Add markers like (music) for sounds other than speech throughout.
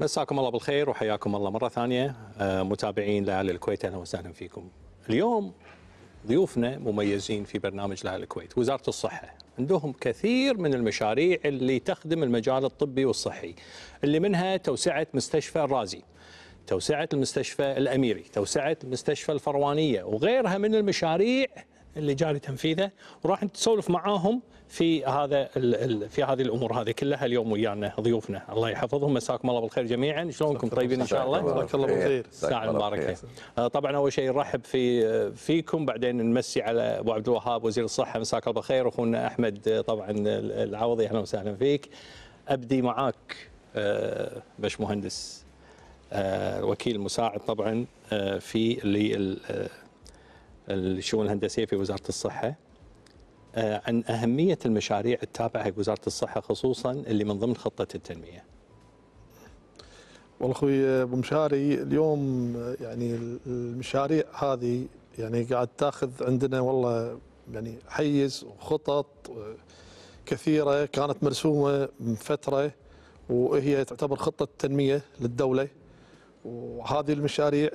مساكم الله بالخير وحياكم الله مرة ثانية آه، متابعين لأهل الكويت أهلا وسهلا فيكم اليوم ضيوفنا مميزين في برنامج لأهل الكويت وزارة الصحة عندهم كثير من المشاريع اللي تخدم المجال الطبي والصحي اللي منها توسعة مستشفى الرازي توسعة المستشفى الأميري توسعة المستشفى الفروانية وغيرها من المشاريع اللي جاري تنفيذه وراح نتسولف معاهم في هذا في هذه الامور هذه كلها اليوم ويانا ضيوفنا الله يحفظهم مساكم الله بالخير جميعا شلونكم طيبين ان شاء الله جزاك الله بالخير ساعه مباركه آه، طبعا اول شيء نرحب في آه، فيكم بعدين نمسي على ابو عبد الوهاب وزير الصحه مساك الله بالخير اخونا احمد آه، طبعا العوضي اهلا وسهلا فيك ابدي معاك مهندس الوكيل المساعد طبعا في اللي الشؤون الهندسيه في وزاره الصحه آه، عن أهمية المشاريع التابعة حق وزارة الصحة خصوصا اللي من ضمن خطة التنمية والله آه، ابو مشاري اليوم آه، يعني المشاريع هذه يعني قاعد تاخذ عندنا والله يعني حيز وخطط كثيره كانت مرسومه من فتره وهي تعتبر خطه تنميه للدوله وهذه المشاريع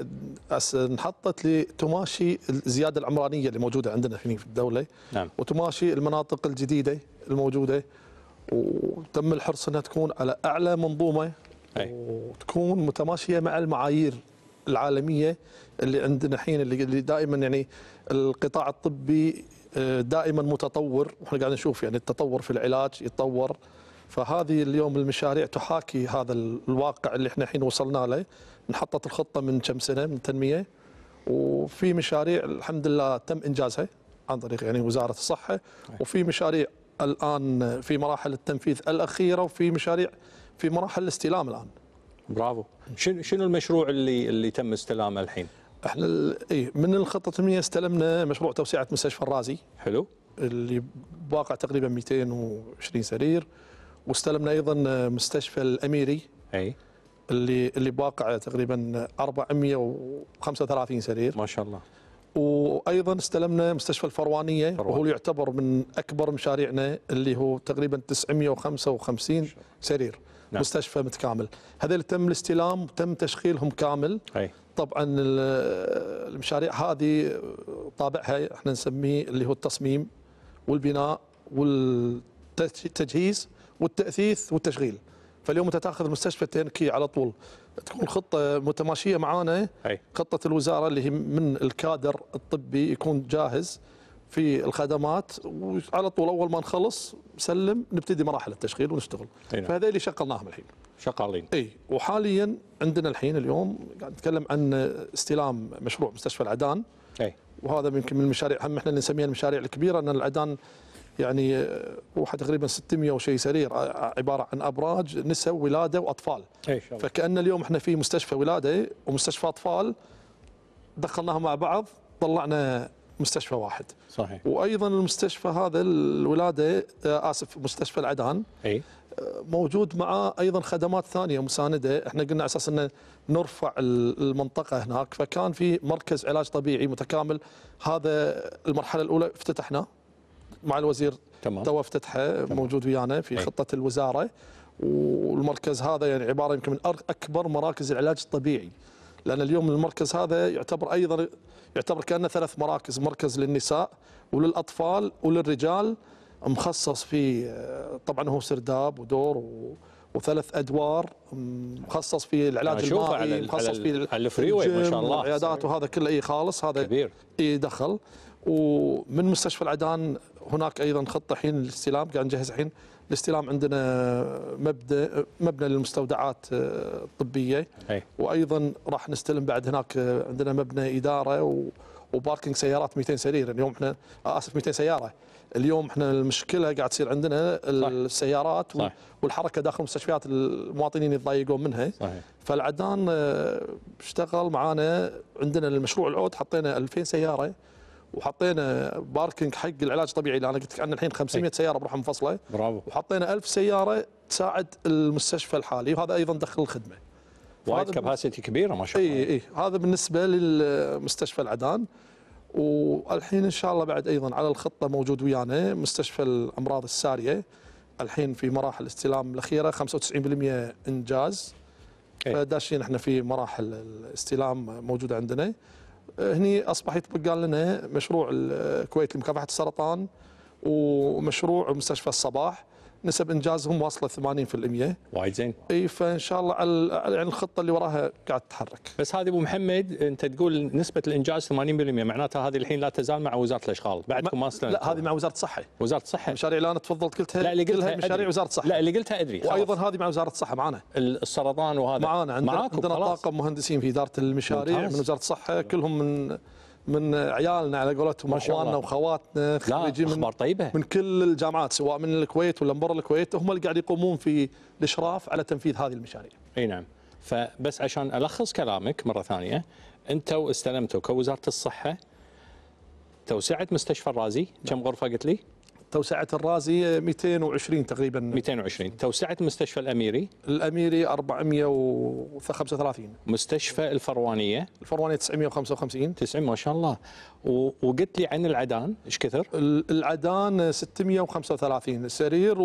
انحطت لتماشي الزياده العمرانيه اللي موجوده عندنا في الدوله نعم. وتماشي المناطق الجديده الموجوده وتم الحرص انها تكون على اعلى منظومه أي. وتكون متماشيه مع المعايير العالميه اللي عندنا الحين اللي دائما يعني القطاع الطبي آه، دائما متطور واحنا قاعدين نشوف يعني التطور في العلاج يتطور فهذه اليوم المشاريع تحاكي هذا الواقع اللي احنا الحين وصلنا له انحطت الخطه من كم سنه من التنميه وفي مشاريع الحمد لله تم انجازها عن طريق يعني وزاره الصحه وفي مشاريع الان في مراحل التنفيذ الاخيره وفي مشاريع في مراحل الاستلام الان برافو شنو شنو المشروع اللي اللي تم استلامه الحين احنا اي من الخطه 100 استلمنا مشروع توسعه مستشفى الرازي حلو اللي بواقع تقريبا 220 سرير واستلمنا ايضا مستشفى الاميري اي اللي اللي بواقعه تقريبا 435 سرير ما شاء الله وايضا استلمنا مستشفى الفروانيه فروان. وهو يعتبر من اكبر مشاريعنا اللي هو تقريبا 955 سرير نعم. مستشفى متكامل هذا اللي تم الاستلام تم تشغيلهم كامل أي. طبعا المشاريع هذه طابعها احنا نسميه اللي هو التصميم والبناء والتجهيز والتاثيث والتشغيل فاليوم انت تاخذ المستشفى التنكي على طول تكون خطه متماشيه معانا خطه الوزاره اللي هي من الكادر الطبي يكون جاهز في الخدمات وعلى طول اول ما نخلص نسلم نبتدي مراحل التشغيل ونشتغل نعم. فهذا اللي شغلناهم الحين شغالين اي وحاليا عندنا الحين اليوم قاعد نتكلم عن استلام مشروع مستشفى العدان اي وهذا يمكن من المشاريع هم احنا اللي نسميها المشاريع الكبيره ان العدان يعني روحه آه، تقريبا 600 وشيء سرير آه، آه، عباره عن ابراج نساء ولاده واطفال فكان اليوم احنا في مستشفى ولاده ومستشفى اطفال دخلناها مع بعض طلعنا مستشفى واحد صحيح وايضا المستشفى هذا الولاده اسف مستشفى العدان اي موجود معاه ايضا خدمات ثانيه مسانده احنا قلنا على اساس انه نرفع المنطقه هناك فكان في مركز علاج طبيعي متكامل هذا المرحله الاولى افتتحناه مع الوزير تمام توا افتتحه موجود ويانا في خطه الوزاره والمركز هذا يعني عباره يمكن من اكبر مراكز العلاج الطبيعي لان اليوم المركز هذا يعتبر ايضا يعتبر كانه ثلاث مراكز مركز للنساء وللاطفال وللرجال مخصص في طبعا هو سرداب ودور و وثلاث ادوار مخصص في العلاج المائي على مخصص في الفريوي ما شاء الله العيادات وهذا كله اي خالص هذا كبير اي دخل ومن مستشفى العدان هناك ايضا خطه حين الاستلام قاعد نجهز الحين الاستلام عندنا مبدا مبنى للمستودعات آه، الطبيه أي. وايضا راح نستلم بعد هناك آه، عندنا مبنى اداره وباركينج سيارات 200 سرير اليوم احنا آه، اسف 200 سياره اليوم احنا المشكله قاعد تصير عندنا صح. السيارات صح. والحركه داخل مستشفيات المواطنين يتضايقون منها صحيح. فالعدان اشتغل معانا عندنا المشروع العود حطينا 2000 سياره وحطينا باركنج حق العلاج الطبيعي اللي انا قلت لك عنه الحين 500 أي. سياره بروحها منفصله برافو وحطينا 1000 سياره تساعد المستشفى الحالي وهذا ايضا دخل الخدمه وايد كباسيتي كبيره ما شاء الله اي اي هذا بالنسبه للمستشفى العدان والحين ان شاء الله بعد ايضا على الخطه موجود ويانا مستشفى الامراض الساريه الحين في مراحل الاستلام الاخيره 95% انجاز إيه. داشين احنا في مراحل الاستلام موجوده عندنا هني اصبح يتبقى لنا مشروع الكويت لمكافحه السرطان ومشروع مستشفى الصباح نسب انجازهم واصله 80% وايد زين اي فان شاء الله على يعني الخطه اللي وراها قاعد تتحرك بس هذه ابو محمد انت تقول نسبه الانجاز 80% معناتها هذه الحين لا تزال مع وزاره الاشغال بعدكم ما لا هذه مع وزاره الصحه وزاره الصحه المشاريع اللي انا تفضلت قلتها لا اللي قلتها مشاريع وزاره الصحه لا اللي قلتها ادري وايضا هذه مع وزاره الصحه معنا السرطان وهذا معانا عندنا, عندنا طاقم مهندسين في اداره المشاريع من وزاره الصحه كلهم من من عيالنا على قولتهم اخواننا وخواتنا خريجين من, طيبة. من كل الجامعات سواء من الكويت ولا من برا الكويت هم اللي قاعد يقومون في الاشراف على تنفيذ هذه المشاريع. اي نعم فبس عشان الخص كلامك مره ثانيه انتم استلمتوا كوزاره الصحه توسعه مستشفى الرازي كم غرفه قلت لي؟ توسعة الرازي 220 تقريبا 220 توسعة مستشفى الأميري الأميري 435 مستشفى الفروانية الفروانية 955 90 ما شاء الله وقلت لي عن العدان ايش كثر؟ العدان 635 سرير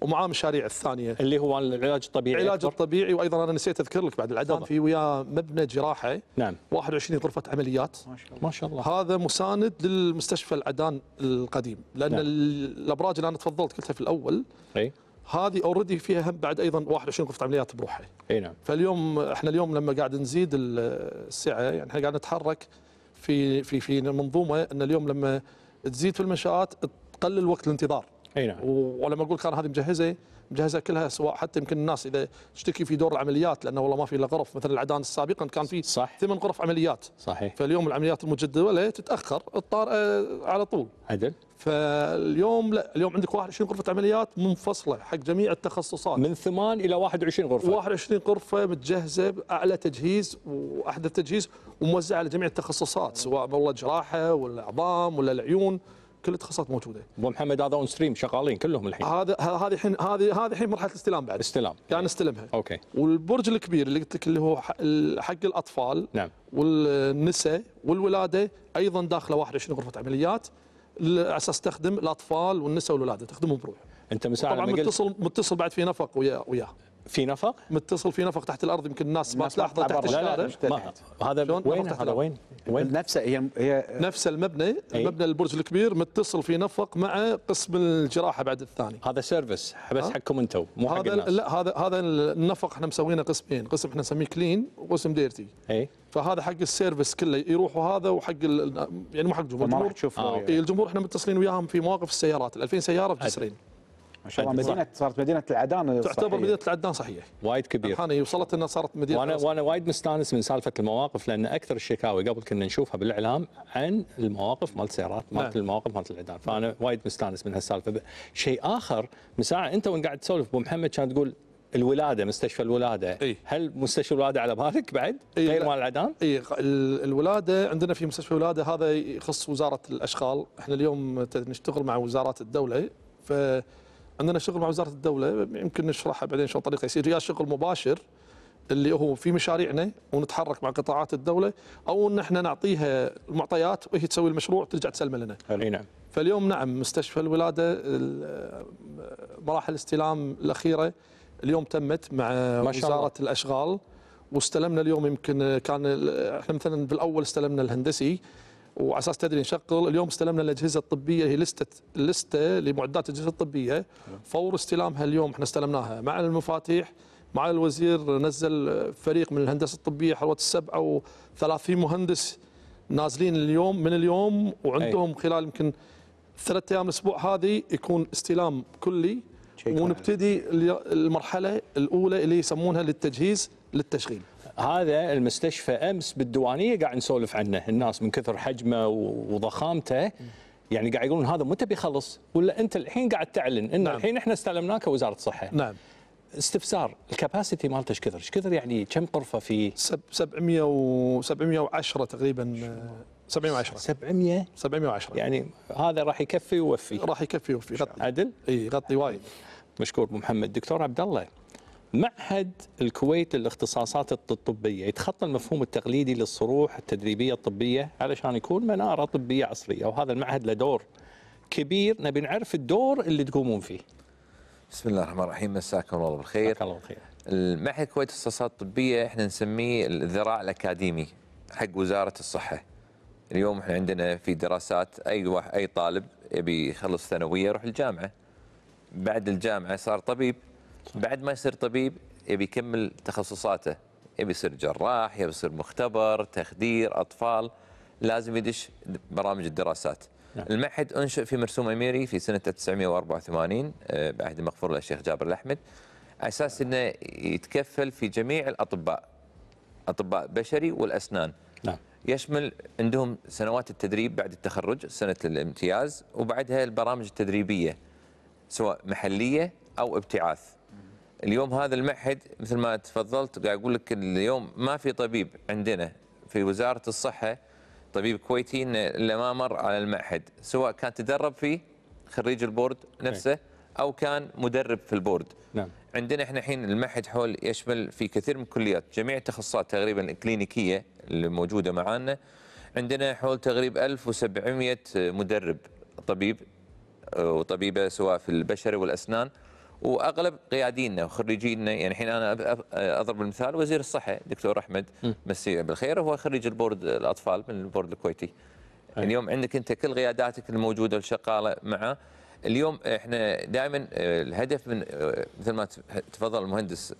ومعاه مشاريع الثانيه اللي هو العلاج الطبيعي العلاج الطبيعي وايضا انا نسيت اذكر لك بعد العدان فضل. في وياه مبنى جراحه نعم 21 غرفه عمليات ما شاء الله ما شاء الله هذا مساند للمستشفى العدان القديم لان نعم. الابراج اللي انا تفضلت قلتها في الاول اي هذه اوريدي فيها هم بعد ايضا 21 غرفه عمليات بروحها اي نعم فاليوم احنا اليوم لما قاعد نزيد السعه يعني احنا قاعد نتحرك في في في منظومه ان اليوم لما تزيد في المنشات تقلل وقت الانتظار اي نعم ولما اقول كان هذه مجهزه مجهزه كلها سواء حتى يمكن الناس اذا تشتكي في دور العمليات لانه والله ما في الا غرف مثل العدان سابقا كان في صح ثمان غرف عمليات صحيح فاليوم العمليات المجدوله تتاخر الطارئه آه، على طول عدل فاليوم لا اليوم عندك 21 غرفه عمليات منفصله حق جميع التخصصات من 8 الى 21 غرفه 21 غرفه متجهزه باعلى تجهيز واحدث تجهيز وموزعه على جميع التخصصات سواء والله جراحه ولا عظام ولا العيون كل التخصصات موجوده ابو محمد هذا اون ستريم شغالين كلهم الحين هذا هذه الحين هذه هذه الحين مرحله الاستلام بعد استلام يعني استلمها اوكي والبرج الكبير اللي قلت لك اللي هو حق الاطفال نعم والنساء والولاده ايضا داخله 21 غرفه عمليات على اساس تخدم الاطفال والنساء والاولاد تخدمهم بروح انت مساعد طبعا متصل متصل بعد في نفق وياه ويا. في نفق؟ متصل في نفق تحت الارض يمكن الناس ما تلاحظه تحت الشارع لا لا هذا وين هذا وين؟ وين؟ نفسه هي هي نفس المبنى المبنى إيه. البرج الكبير متصل في نفق مع قسم الجراحه بعد الثاني هذا سيرفس بس حقكم انتم مو حق الناس لا هذا هذا النفق احنا مسوينه قسمين قسم احنا نسميه كلين وقسم ديرتي اي فهذا حق السيرفس كله يروح وهذا وحق يعني مو حق الجمهور ما راح آه. يعني. الجمهور احنا متصلين وياهم في مواقف السيارات ال 2000 سياره في جسرين ما شاء الله مدينه صارت مدينه العدان تعتبر صحية. مدينه العدان صحيح وايد كبير الحين إيه، وصلت انها صارت مدينه وانا وانا وايد مستانس من سالفه المواقف لان اكثر الشكاوي قبل كنا نشوفها بالاعلام عن المواقف مال السيارات مالت نعم. المواقف مالت العدان فانا وايد مستانس من هالسالفه شيء اخر من ساعه انت وان قاعد تسولف ابو محمد كان تقول الولاده مستشفى الولاده إيه؟ هل مستشفى الولاده على بالك بعد إيه غير مال العدان؟ اي الولاده عندنا في مستشفى الولاده هذا يخص وزاره الاشغال احنا اليوم نشتغل مع وزارات الدوله ف عندنا شغل مع وزاره الدوله يمكن نشرحها بعدين شلون طريقه يصير يا شغل مباشر اللي هو في مشاريعنا ونتحرك مع قطاعات الدوله او ان احنا نعطيها المعطيات وهي تسوي المشروع ترجع تسلمه لنا. اي نعم. فاليوم نعم مستشفى الولاده مراحل الاستلام الاخيره اليوم تمت مع وزاره الاشغال واستلمنا اليوم يمكن كان احنا مثلا بالاول استلمنا الهندسي وعلى اساس تدري نشغل اليوم استلمنا الاجهزه الطبيه هي لسته لسته لمعدات الاجهزه الطبيه فور استلامها اليوم احنا استلمناها مع المفاتيح مع الوزير نزل فريق من الهندسه الطبيه حوالي 37 مهندس نازلين اليوم من اليوم وعندهم خلال يمكن ثلاث ايام الاسبوع هذه يكون استلام كلي شيء ونبتدي المرحله الاولى اللي يسمونها للتجهيز للتشغيل هذا المستشفى امس بالديوانيه قاعد نسولف عنه الناس من كثر حجمه وضخامته يعني قاعد يقولون هذا متى بيخلص ولا انت الحين قاعد تعلن ان نعم. الحين احنا استلمناه كوزاره الصحه نعم استفسار الكباسيتي مالته ايش كثر؟ ايش كثر يعني كم غرفه في 700 و 710 تقريبا 710 700 710 يعني هذا راح يكفي ويوفي راح يكفي ويوفي عدل؟ اي يغطي وايد مشكور ابو محمد دكتور عبد الله معهد الكويت للاختصاصات الطبيه يتخطى المفهوم التقليدي للصروح التدريبيه الطبيه علشان يكون مناره طبيه عصريه وهذا المعهد له دور كبير نبي نعرف الدور اللي تقومون فيه. بسم الله الرحمن الرحيم مساكم الله بالخير. الله بالخير. المعهد الكويت للاختصاصات الطبيه احنا نسميه الذراع الاكاديمي حق وزاره الصحه. اليوم احنا عندنا في دراسات اي واحد اي طالب يبي يخلص ثانويه يروح الجامعه. بعد الجامعه صار طبيب بعد ما يصير طبيب يبي يكمل تخصصاته يبي يصير جراح يبي يصير مختبر تخدير اطفال لازم يدش برامج الدراسات نعم. المعهد انشئ في مرسوم اميري في سنه 1984 بعهد المغفور للشيخ جابر الاحمد على اساس انه يتكفل في جميع الاطباء اطباء بشري والاسنان نعم. يشمل عندهم سنوات التدريب بعد التخرج سنه الامتياز وبعدها البرامج التدريبيه سواء محليه او ابتعاث اليوم هذا المعهد مثل ما تفضلت قاعد اقول لك اليوم ما في طبيب عندنا في وزاره الصحه طبيب كويتي الا ما مر على المعهد سواء كان تدرب فيه خريج البورد نفسه إيه. او كان مدرب في البورد نعم. عندنا احنا الحين المعهد حول يشمل في كثير من الكليات جميع التخصصات تقريبا الكلينيكيه اللي موجوده معانا عندنا حول تقريبا 1700 مدرب طبيب وطبيبه سواء في البشري والاسنان واغلب قيادينا وخريجينا يعني الحين انا اضرب المثال وزير الصحه دكتور احمد مسيه بالخير هو خريج البورد الاطفال من البورد الكويتي أي. يعني اليوم عندك انت كل قياداتك الموجوده والشغاله معه اليوم احنا دائما آه، الهدف من آه، مثل ما تفضل المهندس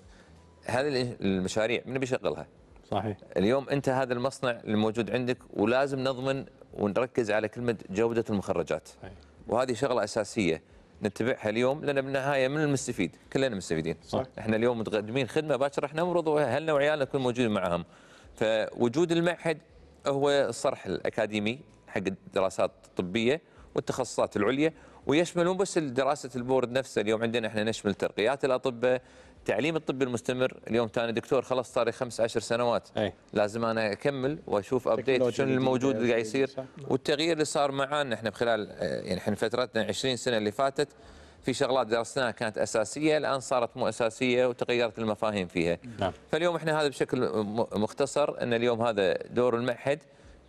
هذه المشاريع من بيشغلها؟ صحيح اليوم انت هذا المصنع الموجود عندك ولازم نضمن ونركز على كلمه جوده المخرجات. صحيح. وهذه شغله اساسيه نتبعها اليوم لان بالنهايه من المستفيد؟ كلنا مستفيدين صح احنا اليوم متقدمين خدمه باكر احنا نمرض واهلنا وعيالنا نكون موجودين معهم فوجود المعهد هو الصرح الاكاديمي حق الدراسات الطبيه والتخصصات العليا ويشمل مو بس دراسه البورد نفسه اليوم عندنا احنا نشمل ترقيات الاطباء تعليم الطب المستمر اليوم تاني دكتور خلاص صار خمس عشر سنوات أي. لازم انا اكمل واشوف ابديت شنو الموجود اللي قاعد يصير والتغيير اللي صار معانا احنا بخلال يعني احنا فترتنا 20 سنه اللي فاتت في شغلات درسناها كانت اساسيه الان صارت مو اساسيه وتغيرت المفاهيم فيها نعم. فاليوم احنا هذا بشكل مختصر ان اليوم هذا دور المعهد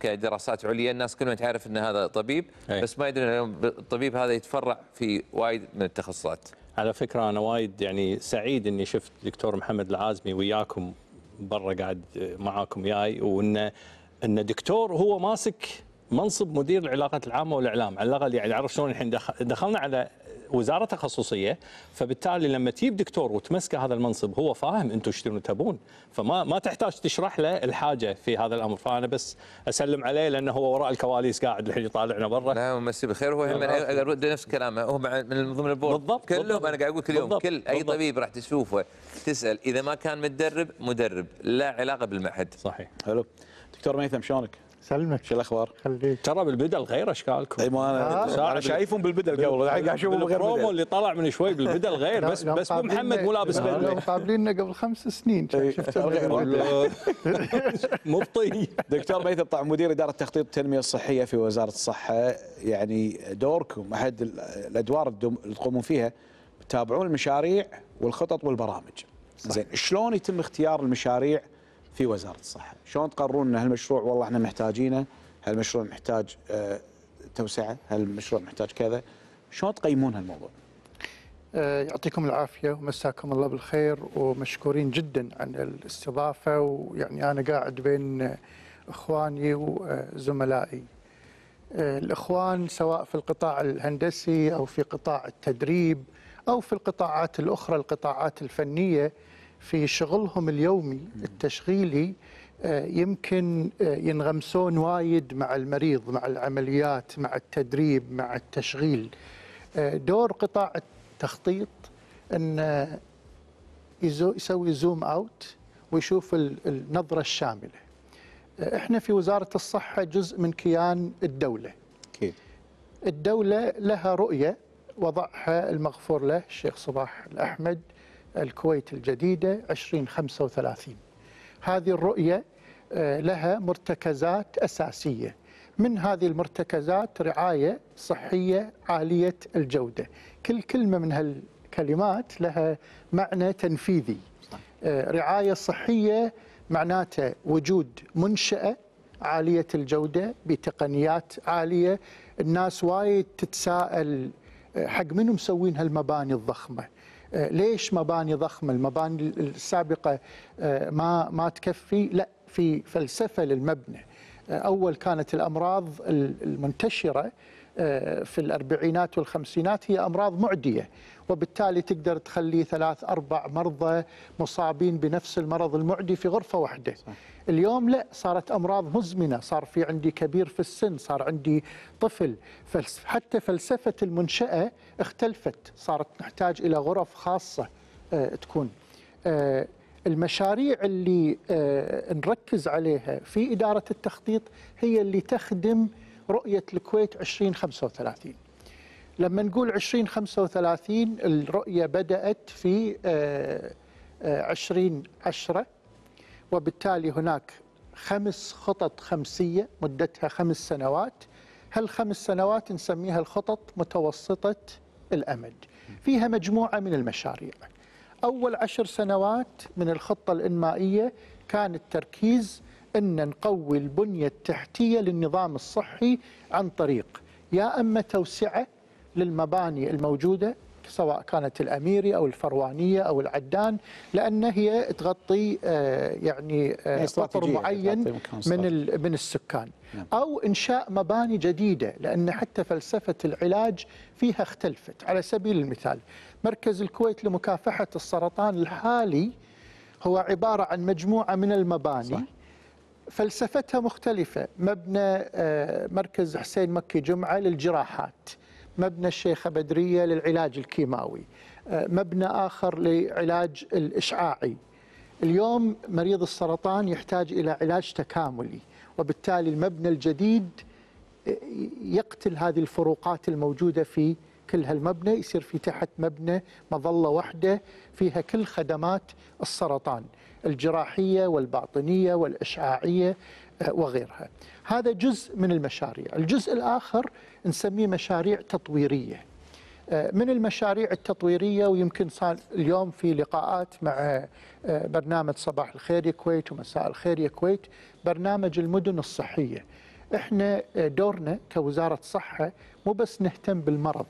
كدراسات عليا الناس كلها تعرف ان هذا طبيب أي. بس ما يدري الطبيب هذا يتفرع في وايد من التخصصات على فكره انا وايد يعني سعيد اني شفت دكتور محمد العازمي وياكم برا قاعد معاكم وياي وإن ان دكتور هو ماسك منصب مدير العلاقات العامه والاعلام على الاقل يعني عرف شلون الحين دخلنا على وزاره تخصصيه فبالتالي لما تجيب دكتور وتمسك هذا المنصب هو فاهم انتم ايش تبون فما ما تحتاج تشرح له الحاجه في هذا الامر فانا بس اسلم عليه لانه هو وراء الكواليس قاعد الحين يطالعنا برا لا ومسي بالخير هو هم ارد نفس كلامه هو من ضمن البورد بالضبط كلهم انا قاعد اقول كل يوم كل اي طبيب راح تشوفه تسال اذا ما كان متدرب مدرب لا علاقه بالمعهد صحيح حلو دكتور ميثم شلونك؟ سلمك شو الاخبار؟ خليك ترى بالبدل غير اشكالكم اي ما انا آه. شايفهم بالبدل قبل قاعد اشوفهم غير البرومو اللي طلع من شوي بالبدل غير (laughs) بس بس مو محمد مو لابس بدله مقابليننا قبل خمس سنين شفته (laughs) مبطي دكتور ميثم طبعا مدير اداره التخطيط التنميه الصحيه في وزاره الصحه يعني دوركم احد الادوار اللي تقومون فيها تتابعون المشاريع والخطط والبرامج زين شلون يتم اختيار المشاريع في وزاره الصحه، شلون تقررون ان هالمشروع والله احنا محتاجينه، هالمشروع محتاج آه، توسعه، هالمشروع محتاج كذا، شلون تقيمون هالموضوع؟ آه، يعطيكم العافية ومساكم الله بالخير ومشكورين جدا عن الاستضافة ويعني أنا قاعد بين إخواني وزملائي آه، الإخوان سواء في القطاع الهندسي أو في قطاع التدريب أو في القطاعات الأخرى القطاعات الفنية في شغلهم اليومي التشغيلي آه، يمكن آه، ينغمسون وايد مع المريض مع العمليات مع التدريب مع التشغيل آه، دور قطاع التخطيط أن يسوي زوم أوت ويشوف النظرة الشاملة احنا في وزارة الصحة جزء من كيان الدولة الدولة لها رؤية وضعها المغفور له الشيخ صباح الأحمد الكويت الجديدة 2035 هذه الرؤية آه، لها مرتكزات أساسية من هذه المرتكزات رعاية صحية عالية الجودة كل كلمة من هالكلمات لها معنى تنفيذي آه، رعاية صحية معناته وجود منشأة عالية الجودة بتقنيات عالية الناس وايد تتساءل آه، حق منو مسوين هالمباني الضخمة ليش مباني ضخمه المباني السابقه آه، ما ما تكفي لا في فلسفه للمبنى آه، اول كانت الامراض المنتشره آه، في الأربعينات والخمسينات هي أمراض معدية وبالتالي تقدر تخلي ثلاث أربع مرضى مصابين بنفس المرض المعدي في غرفة واحدة اليوم لا صارت أمراض مزمنة صار في عندي كبير في السن صار عندي طفل حتى فلسفة المنشأة اختلفت صارت نحتاج إلى غرف خاصة آه، تكون آه، المشاريع اللي نركز عليها في إدارة التخطيط هي اللي تخدم رؤية الكويت 2035 لما نقول 2035 الرؤية بدأت في 2010 آه، آه، وبالتالي هناك خمس خطط خمسية مدتها خمس سنوات هالخمس سنوات نسميها الخطط متوسطة الأمد فيها مجموعة من المشاريع أول عشر سنوات من الخطة الإنمائية كان التركيز أن نقوي البنية التحتية للنظام الصحي عن طريق يا أما توسعة للمباني الموجودة سواء كانت الأميري أو الفروانية أو العدان لأن هي تغطي آه، يعني قطر آه، معين من من السكان نعم. أو إنشاء مباني جديدة لأن حتى فلسفة العلاج فيها اختلفت على سبيل المثال مركز الكويت لمكافحة السرطان الحالي هو عبارة عن مجموعة من المباني صح. فلسفتها مختلفة مبنى آه، مركز حسين مكي جمعة للجراحات مبنى الشيخة بدرية للعلاج الكيماوي آه، مبنى آخر للعلاج الإشعاعي اليوم مريض السرطان يحتاج إلى علاج تكاملي وبالتالي المبنى الجديد آه، يقتل هذه الفروقات الموجودة في كل هالمبنى يصير في تحت مبنى مظله واحده فيها كل خدمات السرطان الجراحيه والباطنيه والاشعاعيه آه، وغيرها. هذا جزء من المشاريع، الجزء الاخر نسميه مشاريع تطويريه. آه، من المشاريع التطويريه ويمكن صار اليوم في لقاءات مع آه، برنامج صباح الخير يا كويت ومساء الخير يا كويت، برنامج المدن الصحيه. احنا دورنا كوزاره صحه مو بس نهتم بالمرض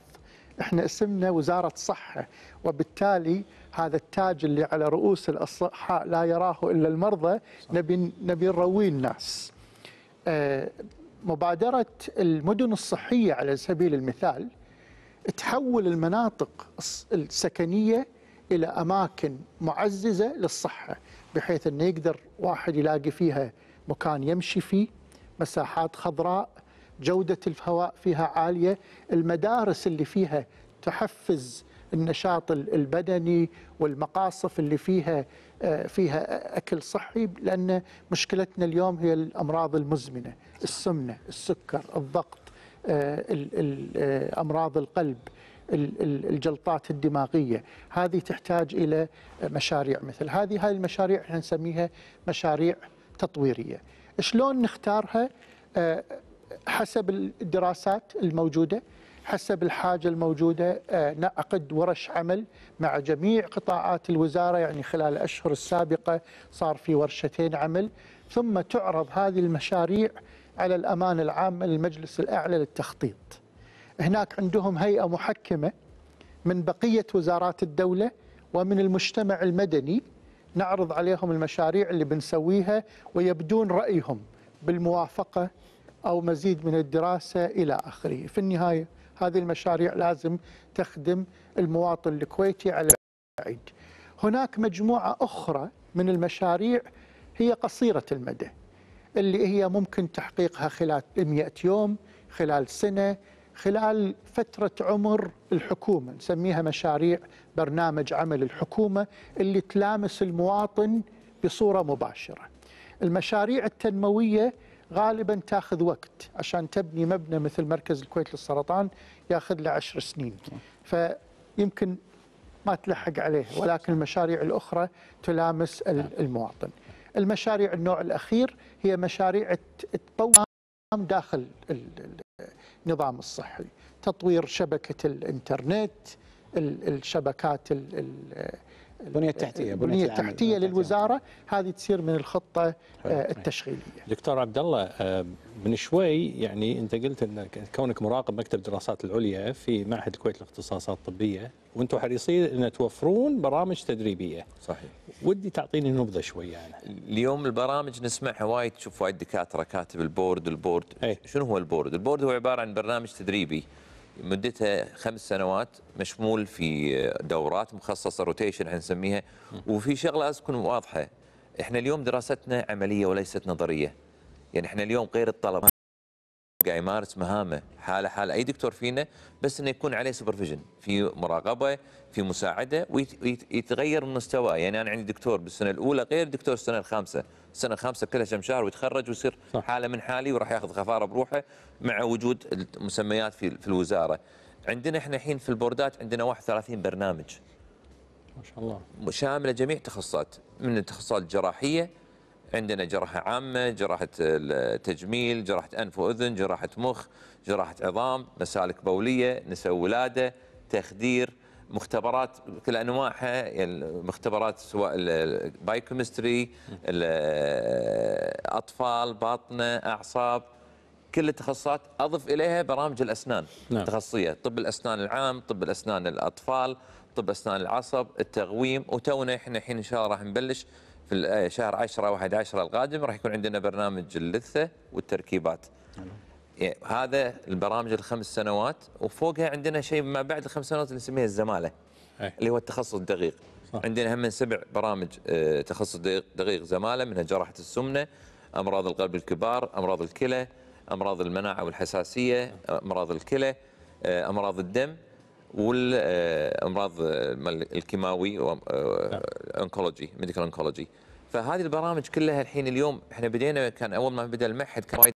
احنا اسمنا وزاره صحه وبالتالي هذا التاج اللي على رؤوس الاصحاء لا يراه الا المرضى صح. نبي نبي نرويه الناس. آه، مبادره المدن الصحيه على سبيل المثال تحول المناطق السكنيه الى اماكن معززه للصحه بحيث انه يقدر واحد يلاقي فيها مكان يمشي فيه، مساحات خضراء، جودة الهواء فيها عالية المدارس اللي فيها تحفز النشاط البدني والمقاصف اللي فيها آه، فيها اكل صحي لان مشكلتنا اليوم هي الامراض المزمنه، السمنه، السكر، الضغط، آه، آه، امراض القلب، الجلطات الدماغيه، هذه تحتاج الى مشاريع مثل هذه، هذه المشاريع احنا نسميها مشاريع تطويريه. شلون نختارها؟ حسب الدراسات الموجوده حسب الحاجة الموجودة آه، نعقد ورش عمل مع جميع قطاعات الوزارة يعني خلال الأشهر السابقة صار في ورشتين عمل ثم تعرض هذه المشاريع على الأمانة العامة للمجلس الأعلى للتخطيط هناك عندهم هيئة محكمة من بقية وزارات الدولة ومن المجتمع المدني نعرض عليهم المشاريع اللي بنسويها ويبدون رأيهم بالموافقة أو مزيد من الدراسة إلى آخره في النهاية هذه المشاريع لازم تخدم المواطن الكويتي على البعيد هناك مجموعة أخرى من المشاريع هي قصيرة المدى اللي هي ممكن تحقيقها خلال 100 يوم خلال سنة خلال فترة عمر الحكومة نسميها مشاريع برنامج عمل الحكومة اللي تلامس المواطن بصورة مباشرة المشاريع التنموية غالبا تاخذ وقت عشان تبني مبنى مثل مركز الكويت للسرطان ياخذ له 10 سنين فيمكن ما تلحق عليه ولكن المشاريع الاخرى تلامس نعم. المواطن. المشاريع النوع الاخير هي مشاريع تطور داخل النظام الصحي، تطوير شبكه الانترنت، الشبكات ال البنيه التحتيه البنيه التحتيه للوزاره هذه تصير من الخطه آه، التشغيليه دكتور عبد الله آه، من شوي يعني انت قلت ان كونك مراقب مكتب الدراسات العليا في معهد الكويت الاختصاصات الطبيه وانتم حريصين ان توفرون برامج تدريبيه صحيح ودي تعطيني نبذه شويه يعني. اليوم البرامج نسمعها وايد تشوف وايد دكاتره كاتب البورد البورد أي. شنو هو البورد البورد هو عباره عن برنامج تدريبي مدتها خمس سنوات مشمول في دورات مخصصه روتيشن نسميها وفي شغله لازم تكون واضحه احنا اليوم دراستنا عمليه وليست نظريه يعني احنا اليوم غير الطلبه قاعد يمارس مهامه حاله حال اي دكتور فينا بس انه يكون عليه سوبرفيجن في مراقبه في مساعده ويتغير من مستواه يعني انا عندي دكتور بالسنه الاولى غير دكتور السنه الخامسه السنه الخامسه كلها كم شهر ويتخرج ويصير حاله من حالي وراح ياخذ خفاره بروحه مع وجود المسميات في في الوزاره عندنا احنا الحين في البوردات عندنا 31 برنامج ما شاء الله شامله جميع التخصصات من التخصصات الجراحيه عندنا جراحة عامة جراحة تجميل جراحة أنف وأذن جراحة مخ جراحة عظام مسالك بولية نساء ولادة تخدير مختبرات بكل انواعها يعني مختبرات سواء البايكومستري، اطفال باطنه اعصاب كل التخصصات اضف اليها برامج الاسنان نعم. التخصصيه طب الاسنان العام طب الاسنان الاطفال طب اسنان العصب التقويم وتونا احنا الحين ان شاء الله راح نبلش في إيه، شهر 10 و11 القادم راح يكون عندنا برنامج اللثه والتركيبات يعني هذا البرامج الخمس سنوات وفوقها عندنا شيء ما بعد الخمس سنوات اللي نسميه الزماله أي. اللي هو التخصص الدقيق صح. عندنا هم من سبع برامج إيه، تخصص دقيق زماله منها جراحه السمنه امراض القلب الكبار امراض الكلى امراض المناعه والحساسيه امراض الكلى إيه، امراض الدم والامراض آه، الكيماوي انكولوجي ميديكال انكولوجي فهذه البرامج كلها الحين اليوم احنا بدينا كان اول ما بدا المعهد كان وايد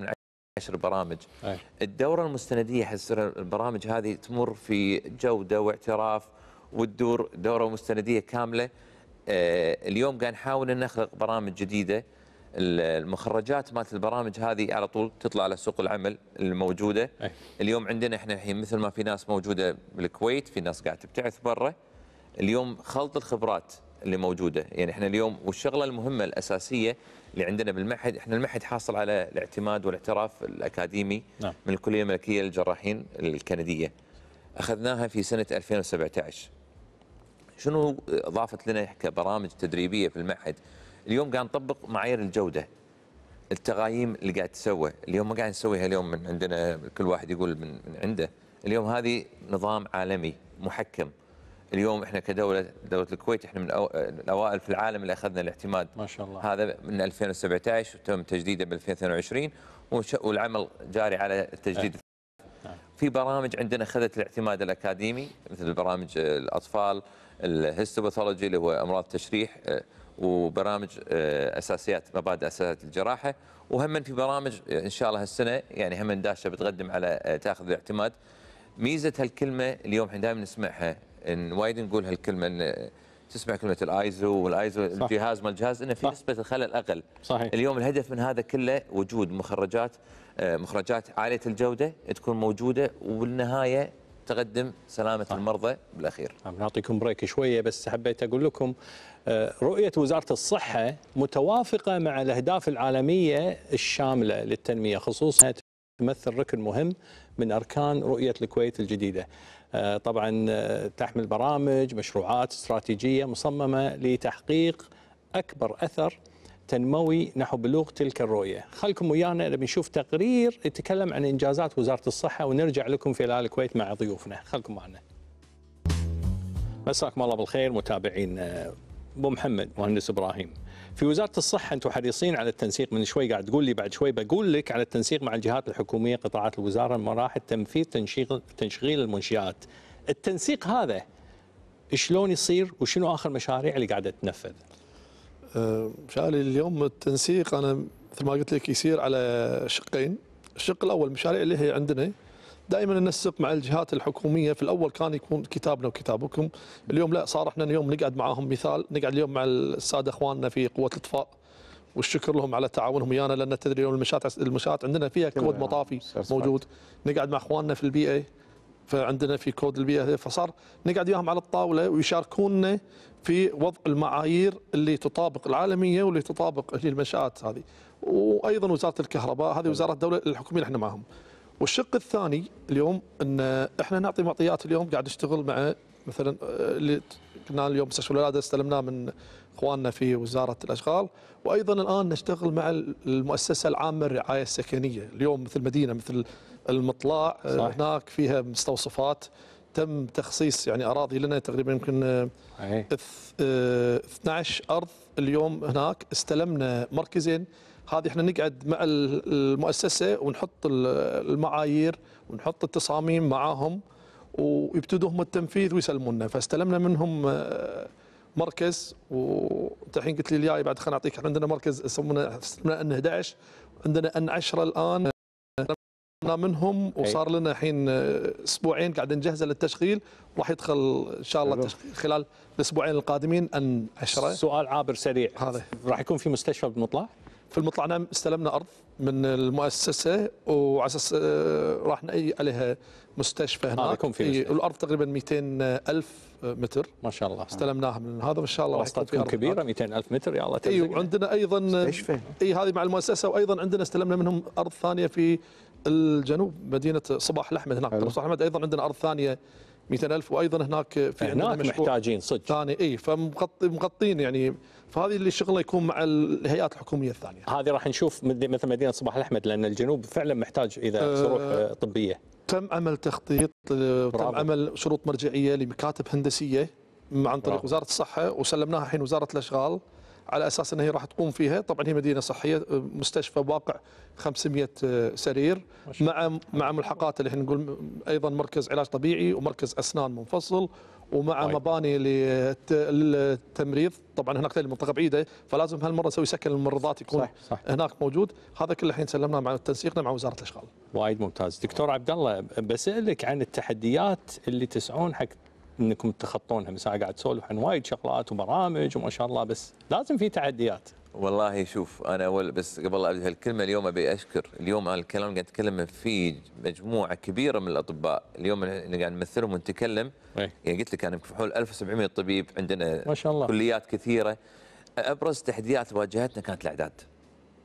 من عشر برامج أي. الدوره المستنديه حس البرامج هذه تمر في جوده واعتراف وتدور دوره مستنديه كامله آه، اليوم قاعد نحاول ان نخلق برامج جديده المخرجات مالت البرامج هذه على طول تطلع على سوق العمل الموجوده أي. اليوم عندنا احنا الحين مثل ما في ناس موجوده بالكويت في ناس قاعده تبتعث برا اليوم خلط الخبرات اللي موجوده يعني احنا اليوم والشغله المهمه الاساسيه اللي عندنا بالمعهد احنا المعهد حاصل على الاعتماد والاعتراف الاكاديمي نعم. من الكليه الملكيه للجراحين الكنديه اخذناها في سنه 2017 شنو اضافت لنا كبرامج تدريبيه في المعهد اليوم قاعد نطبق معايير الجوده التقايم اللي قاعد تسوى اليوم ما قاعد نسويها اليوم من عندنا كل واحد يقول من, من عنده اليوم هذه نظام عالمي محكم اليوم احنا كدوله دوله الكويت احنا من الاوائل في العالم اللي اخذنا الاعتماد ما شاء الله هذا من 2017 وتم تجديده ب 2022 والعمل جاري على التجديد أه. نعم. في برامج عندنا اخذت الاعتماد الاكاديمي مثل برامج الاطفال الهيستوباثولوجي اللي هو امراض التشريح وبرامج آه، اساسيات مبادئ اساسيات الجراحه وهم في برامج آه، ان شاء الله هالسنه يعني هم داشه بتقدم على آه، تاخذ الاعتماد ميزه هالكلمه اليوم احنا دائما نسمعها ان وايد نقول هالكلمه ان تسمع كلمه الايزو والايزو صح. الجهاز ما الجهاز انه في صح. نسبه الخلل اقل صحيح. اليوم الهدف من هذا كله وجود مخرجات مخرجات عاليه الجوده تكون موجوده وبالنهايه تقدم سلامه آه. المرضى بالاخير. نعطيكم بريك شويه بس حبيت اقول لكم آه، رؤيه وزاره الصحه متوافقه مع الاهداف العالميه الشامله للتنميه خصوصا تمثل ركن مهم من اركان رؤيه الكويت الجديده. آه، طبعا آه، تحمل برامج، مشروعات استراتيجيه مصممه لتحقيق اكبر اثر تنموي نحو بلوغ تلك الرؤية خلكم ويانا نبي نشوف تقرير يتكلم عن إنجازات وزارة الصحة ونرجع لكم في الآل الكويت مع ضيوفنا خلكم معنا مساكم الله بالخير متابعين آه، ابو محمد مهندس ابراهيم في وزاره الصحه انتم حريصين على التنسيق من شوي قاعد تقول لي بعد شوي بقول لك على التنسيق مع الجهات الحكوميه قطاعات الوزاره مراحل تنفيذ تنشيغ تنشغيل المنشات التنسيق هذا شلون يصير وشنو اخر مشاريع اللي قاعده تنفذ آه، مشاريع اليوم التنسيق انا مثل ما قلت لك يصير على شقين الشق الاول المشاريع اللي هي عندنا دائما ننسق مع الجهات الحكوميه في الاول كان يكون كتابنا وكتابكم اليوم لا صار احنا اليوم نقعد معاهم مثال نقعد اليوم مع الساده اخواننا في قوه الاطفاء والشكر لهم على تعاونهم ويانا لان تدري اليوم المشات المشات عندنا فيها كود مطافي موجود نقعد مع اخواننا في البيئه فعندنا في كود البيئه فصار نقعد وياهم على الطاوله ويشاركونا في وضع المعايير اللي تطابق العالميه واللي تطابق المنشات هذه وايضا وزاره الكهرباء هذه وزاره الدوله الحكوميه احنا معهم والشق الثاني اليوم ان احنا نعطي معطيات اليوم قاعد نشتغل مع مثلا آه، اللي كنا اليوم مستشفى الولاده استلمناه من اخواننا في وزاره الاشغال وايضا الان نشتغل مع المؤسسه العامه للرعايه السكنيه اليوم مثل مدينه مثل المطلع آه، صحيح. هناك فيها مستوصفات تم تخصيص يعني اراضي لنا تقريبا يمكن 12 آه، آه، ارض اليوم هناك استلمنا مركزين هذه احنا نقعد مع المؤسسه ونحط المعايير ونحط التصاميم معاهم ويبتدوا هم التنفيذ ويسلمونا فاستلمنا منهم مركز وانت الحين قلت لي الجاي بعد خليني اعطيك احنا عندنا مركز يسمونه استلمنا ان 11 عندنا ان 10 الان منهم وصار لنا الحين اسبوعين قاعد نجهزه للتشغيل راح يدخل ان شاء الله خلال الاسبوعين القادمين ان عشرة سؤال عابر سريع هذا راح يكون في مستشفى بالمطلع؟ في المطلع نعم استلمنا ارض من المؤسسه وعلى اساس آه، راح نأي عليها مستشفى آه، هناك آه يكون في مستشفى. الارض تقريبا 200 الف متر ما شاء الله استلمناها من هذا ما شاء الله راح تكون كبيره 200 الف متر يا الله اي وعندنا ايضا مستشفى اي هذه مع المؤسسه وايضا عندنا استلمنا منهم ارض ثانيه في الجنوب مدينه صباح الاحمد هناك صباح الاحمد ايضا عندنا ارض ثانيه 200000 وايضا هناك في عندنا هناك مشروع محتاجين صدق ثاني اي فمغطين يعني فهذه اللي شغله يكون مع الهيئات الحكوميه الثانيه. هذه راح نشوف مثل مدينه صباح الاحمد لان الجنوب فعلا محتاج اذا آه، صروح أه طبيه. تم عمل تخطيط آه، تم عمل شروط مرجعيه لمكاتب هندسيه عن طريق وزاره الصحه وسلمناها الحين وزاره الاشغال. على اساس انها راح تقوم فيها طبعا هي مدينه صحيه مستشفى واقع 500 سرير مع مع ملحقات اللي احنا نقول ايضا مركز علاج طبيعي ومركز اسنان منفصل ومع طيب. مباني للتمريض طبعا هناك المنطقه بعيده فلازم هالمره نسوي سكن الممرضات يكون صح صح. هناك موجود هذا كله الحين سلمناه مع تنسيقنا مع وزاره الاشغال وايد ممتاز دكتور عبد الله بسالك عن التحديات اللي تسعون حق انكم تخطونها من ساعه قاعد تسولف عن وايد شغلات وبرامج وما شاء الله بس لازم في تعديات والله شوف انا اول بس قبل ابدا هالكلمه اليوم ابي اشكر اليوم على الكلام قاعد اتكلم فيه مجموعه كبيره من الاطباء اليوم اللي قاعد نمثلهم ونتكلم إيه. يعني قلت لك انا في حول 1700 طبيب عندنا ما شاء الله كليات كثيره ابرز تحديات واجهتنا كانت الاعداد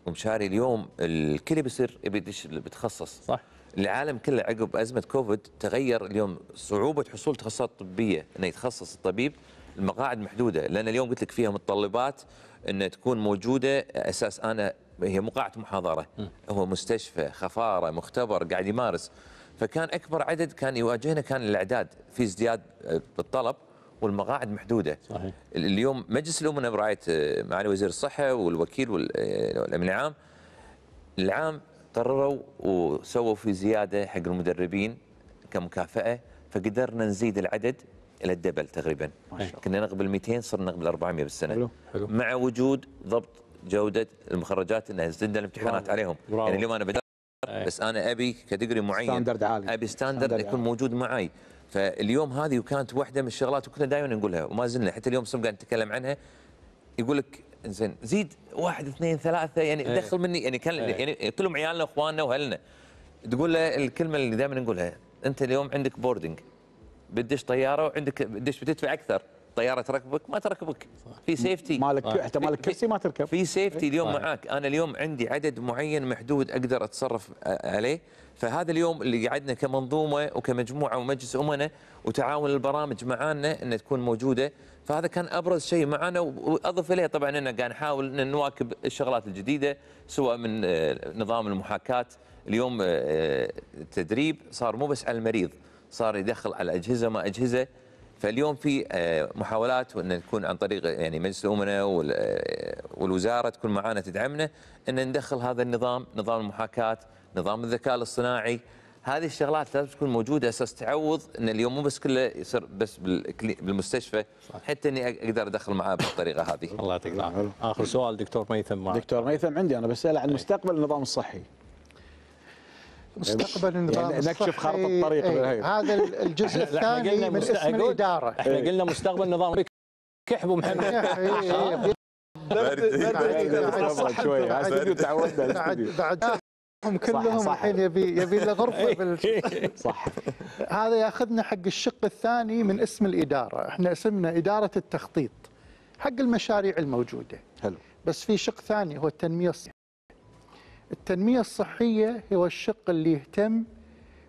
ومشاري اليوم الكل بيصير يبي يدش بتخصص صح العالم كله عقب ازمه كوفيد تغير اليوم صعوبه حصول تخصصات طبيه انه يتخصص الطبيب المقاعد محدوده لان اليوم قلت لك فيها متطلبات ان تكون موجوده اساس انا هي مقاعه محاضره هو مستشفى خفاره مختبر قاعد يمارس فكان اكبر عدد كان يواجهنا كان الاعداد في ازدياد بالطلب آه، والمقاعد محدوده صحيح. اليوم مجلس الامه آه، برعايه معالي وزير الصحه والوكيل آه، والامن العام العام قرروا وسووا في زياده حق المدربين كمكافاه فقدرنا نزيد العدد الى الدبل تقريبا كنا نقبل 200 صرنا نقبل 400 بالسنه حلو. حلو. مع وجود ضبط جوده المخرجات انها زدنا الامتحانات عليهم براو. يعني اليوم انا بدأت إيه. بس انا ابي كاتيجوري معين ستاندرد عالي ابي ستاندرد يكون عالي. موجود معي فاليوم هذه وكانت واحده من الشغلات وكنا دائما نقولها وما زلنا حتى اليوم سم قاعد نتكلم عنها يقول لك زين زيد واحد اثنين ثلاثه يعني ايه. دخل مني يعني كان ايه. يعني كلهم عيالنا واخواننا واهلنا تقول له الكلمه اللي دائما نقولها انت اليوم عندك بوردنج بدش طياره وعندك بدش بتدفع اكثر طياره تركبك ما تركبك في سيفتي مالك مالك كرسي ما تركب في سيفتي إيه. اليوم معاك انا اليوم عندي عدد معين محدود اقدر اتصرف عليه فهذا اليوم اللي قعدنا كمنظومه وكمجموعه ومجلس امنا وتعاون البرامج معانا ان تكون موجوده فهذا كان ابرز شيء معنا واضف اليه طبعا اننا قاعد نحاول ان نواكب الشغلات الجديده سواء من آه، نظام المحاكاه اليوم التدريب آه، صار مو بس على المريض صار يدخل على اجهزه ما اجهزه فاليوم في آه، محاولات وان نكون عن طريق يعني مجلس الامناء والوزاره تكون معانا تدعمنا ان ندخل هذا النظام نظام المحاكاه نظام الذكاء الاصطناعي هذه الشغلات لازم تكون موجوده اساس تعوض ان اليوم مو بس كله يصير بس بالمستشفى حتى اني اقدر ادخل معاه بالطريقه هذه الله يعطيك العافيه اخر سؤال دكتور ميثم معك. دكتور ميثم عندي انا بساله عن مستقبل النظام الصحي مستقبل النظام يعني نكشف خرط الطريق ايه هذا الجزء الثاني من اسم الاداره احنا قلنا مستقبل النظام كحب محمد بعد بعد هم كلهم الحين يبي يبي له غرفه إيه. بال (laughs) صح هذا ياخذنا حق الشق الثاني من اسم الاداره، احنا اسمنا اداره التخطيط حق المشاريع الموجوده. حلو بس في شق ثاني هو التنميه الصحيه. التنميه الصحيه هو الشق اللي يهتم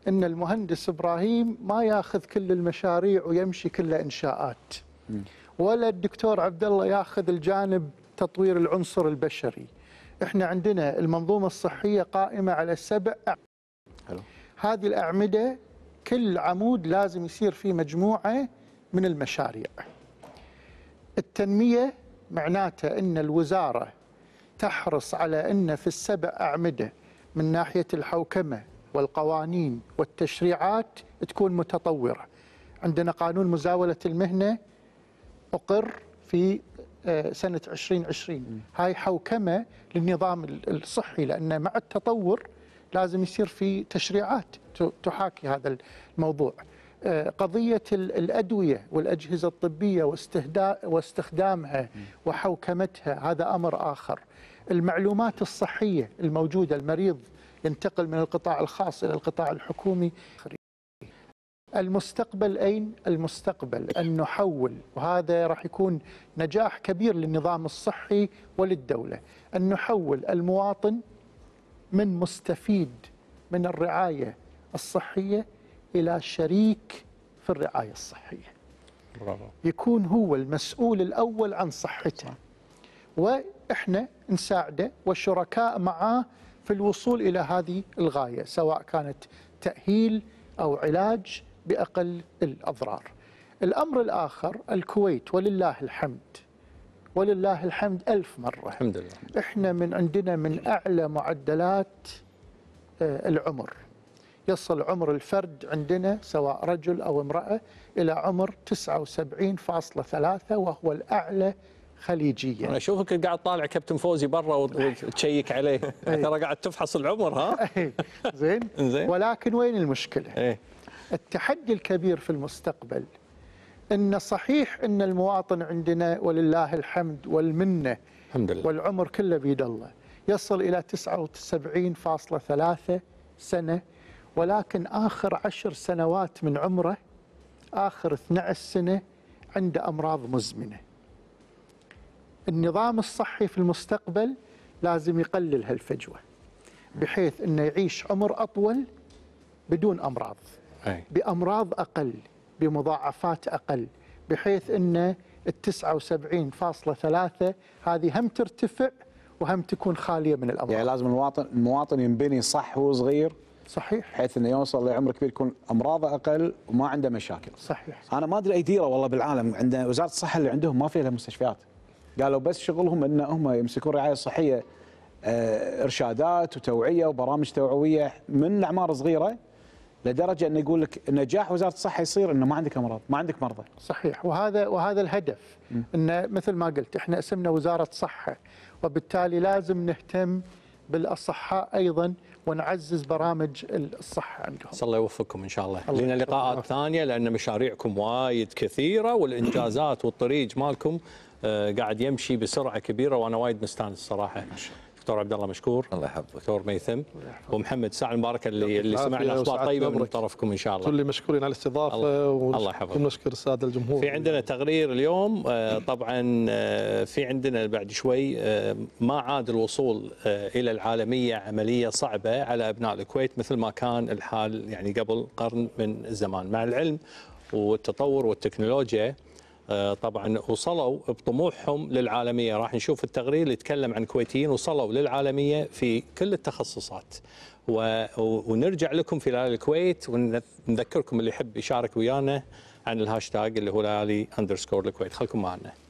ان المهندس ابراهيم ما ياخذ كل المشاريع ويمشي كلها انشاءات. ولا الدكتور عبد الله ياخذ الجانب تطوير العنصر البشري. احنا عندنا المنظومه الصحيه قائمه على سبع أعمدة. هذه الاعمده كل عمود لازم يصير فيه مجموعه من المشاريع. التنميه معناته ان الوزاره تحرص على ان في السبع اعمده من ناحيه الحوكمه والقوانين والتشريعات تكون متطوره. عندنا قانون مزاوله المهنه اقر في آه، سنة 2020 هاي حوكمة للنظام الصحي لأن مع التطور لازم يصير في تشريعات تحاكي هذا الموضوع آه، قضية الأدوية والأجهزة الطبية واستخدامها وحوكمتها هذا أمر آخر المعلومات الصحية الموجودة المريض ينتقل من القطاع الخاص إلى القطاع الحكومي المستقبل أين؟ المستقبل أن نحول وهذا راح يكون نجاح كبير للنظام الصحي وللدولة أن نحول المواطن من مستفيد من الرعاية الصحية إلى شريك في الرعاية الصحية برافو. يكون هو المسؤول الأول عن صحته وإحنا نساعده والشركاء معاه في الوصول إلى هذه الغاية سواء كانت تأهيل أو علاج باقل الاضرار. الامر الاخر الكويت ولله الحمد ولله الحمد ألف مرة الحمد لله إحنا من عندنا من أعلى معدلات آه، العمر يصل عمر الفرد عندنا سواء رجل أو امرأة إلى عمر 79.3 وهو الأعلى خليجيا أنا أشوفك قاعد طالع كابتن فوزي برا (laughs) وتشيك عليه إيه. ترى قاعد تفحص العمر ها (laughs) إيه. زين زين ولكن وين المشكلة إيه. التحدي الكبير في المستقبل ان صحيح ان المواطن عندنا ولله الحمد والمنه الحمد لله والعمر كله بيد الله يصل الى 79.3 سنه ولكن اخر عشر سنوات من عمره اخر 12 سنه عنده امراض مزمنه. النظام الصحي في المستقبل لازم يقلل هالفجوه بحيث انه يعيش عمر اطول بدون امراض. بأمراض أقل بمضاعفات أقل بحيث أن التسعة وسبعين فاصلة ثلاثة هذه هم ترتفع وهم تكون خالية من الأمراض يعني لازم المواطن, المواطن ينبني صح وهو صغير صحيح بحيث انه يوصل لعمر كبير يكون امراضه اقل وما عنده مشاكل صحيح انا ما ادري اي ديره والله بالعالم عند وزاره الصحه اللي عندهم ما فيها لها مستشفيات قالوا بس شغلهم ان هم يمسكون رعايه صحيه آه، ارشادات وتوعيه وبرامج توعويه من اعمار صغيره لدرجه انه يقول لك نجاح وزاره الصحه يصير انه ما عندك امراض، ما عندك مرضى. صحيح وهذا وهذا الهدف انه مثل ما قلت احنا اسمنا وزاره صحه وبالتالي لازم نهتم بالاصحاء ايضا ونعزز برامج الصحه عندهم. الله يوفقكم ان شاء الله. الله لنا لقاءات ثانيه لان مشاريعكم وايد كثيره والانجازات والطريق مالكم آه، قاعد يمشي بسرعه كبيره وانا وايد مستانس صراحه. ما شاء الله. دكتور عبد الله مشكور الله يحفظك دكتور ميثم ومحمد الساعه المباركه اللي اللي سمعنا اخبار طيبه من طرفكم ان شاء الله كل مشكورين على الاستضافه الله يحفظك ونشكر الساده الجمهور في عندنا تقرير اليوم آه، طبعا آه، في عندنا بعد شوي آه، ما عاد الوصول الى العالميه عمليه صعبه على ابناء الكويت مثل ما كان الحال يعني قبل قرن من الزمان مع العلم والتطور والتكنولوجيا آه، طبعا وصلوا بطموحهم للعالميه راح نشوف التقرير اللي يتكلم عن كويتيين وصلوا للعالميه في كل التخصصات ونرجع لكم في ليالي الكويت ونذكركم اللي يحب يشارك ويانا عن الهاشتاج اللي هو ليالي اندرسكور الكويت خلكم معنا